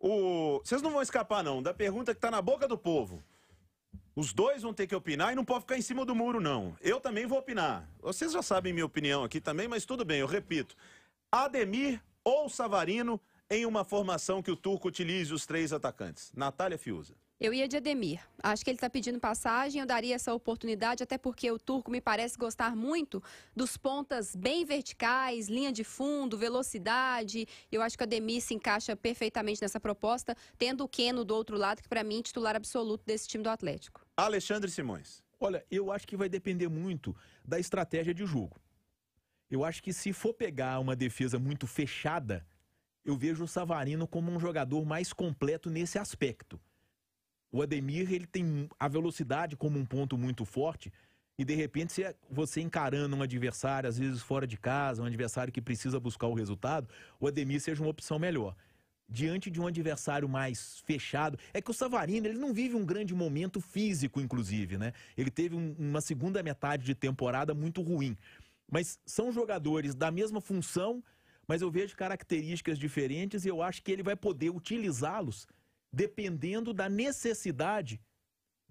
O... Vocês não vão escapar, não, da pergunta que está na boca do povo. Os dois vão ter que opinar e não pode ficar em cima do muro, não. Eu também vou opinar. Vocês já sabem minha opinião aqui também, mas tudo bem, eu repito. Ademir ou Savarino em uma formação que o Turco utilize os três atacantes. Natália Fiuza. Eu ia de Ademir. Acho que ele está pedindo passagem, eu daria essa oportunidade, até porque o turco me parece gostar muito dos pontas bem verticais, linha de fundo, velocidade. Eu acho que o Ademir se encaixa perfeitamente nessa proposta, tendo o Keno do outro lado, que para mim é titular absoluto desse time do Atlético. Alexandre Simões. Olha, eu acho que vai depender muito da estratégia de jogo. Eu acho que se for pegar uma defesa muito fechada, eu vejo o Savarino como um jogador mais completo nesse aspecto. O Ademir, ele tem a velocidade como um ponto muito forte. E de repente, se você encarando um adversário, às vezes fora de casa, um adversário que precisa buscar o resultado, o Ademir seja uma opção melhor. Diante de um adversário mais fechado, é que o Savarino ele não vive um grande momento físico, inclusive, né? Ele teve um, uma segunda metade de temporada muito ruim. Mas são jogadores da mesma função, mas eu vejo características diferentes e eu acho que ele vai poder utilizá-los dependendo da necessidade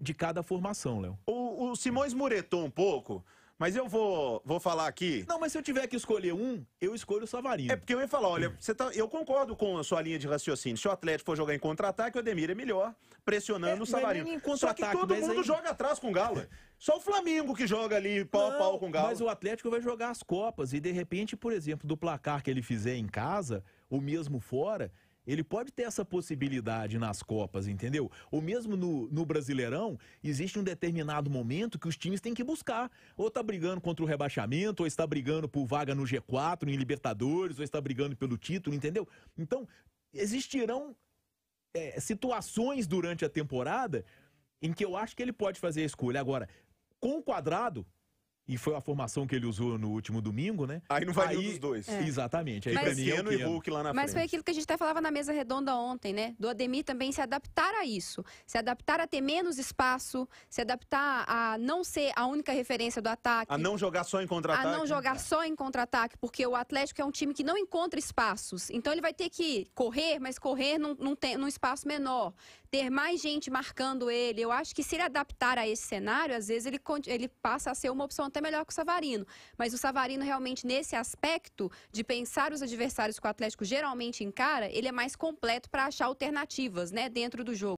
de cada formação, Léo. O, o, Simões muretou um pouco, mas eu vou, vou falar aqui. Não, mas se eu tiver que escolher um, eu escolho o Savarino. É porque eu ia falar, olha, você tá, eu concordo com a sua linha de raciocínio. Se o Atlético for jogar em contra-ataque, o Ademir é melhor, pressionando é, o é Savarino. É Só que todo mundo aí... joga atrás com o Galo. Só o Flamengo que joga ali pau Não, a pau com o Galo. Mas o Atlético vai jogar as Copas e, de repente, por exemplo, do placar que ele fizer em casa, o mesmo fora, ele pode ter essa possibilidade nas Copas, entendeu? Ou mesmo no, no Brasileirão, existe um determinado momento que os times têm que buscar. Ou está brigando contra o rebaixamento, ou está brigando por vaga no G4, em Libertadores, ou está brigando pelo título, entendeu? Então, existirão é, situações durante a temporada em que eu acho que ele pode fazer a escolha. Agora, com o quadrado, e foi a formação que ele usou no último domingo, né? Aí não vai os dois. É. Exatamente. Aí Mas, mim, é e Hulk lá na Mas frente. foi aquilo que a gente até falava na mesa redonda ontem, né? Do Ademir também se adaptar a isso. Se adaptar a ter menos espaço, se adaptar a não ser a única referência do ataque. A não jogar só em contra-ataque. A não jogar só em contra-ataque, porque o Atlético é um time que não encontra espaços. Então ele vai ter que correr, mas correr num, num, tem, num espaço menor. Ter mais gente marcando ele. Eu acho que se ele adaptar a esse cenário, às vezes ele, ele passa a ser uma opção até até melhor que o Savarino. Mas o Savarino realmente, nesse aspecto de pensar os adversários que o Atlético geralmente encara, ele é mais completo para achar alternativas né, dentro do jogo.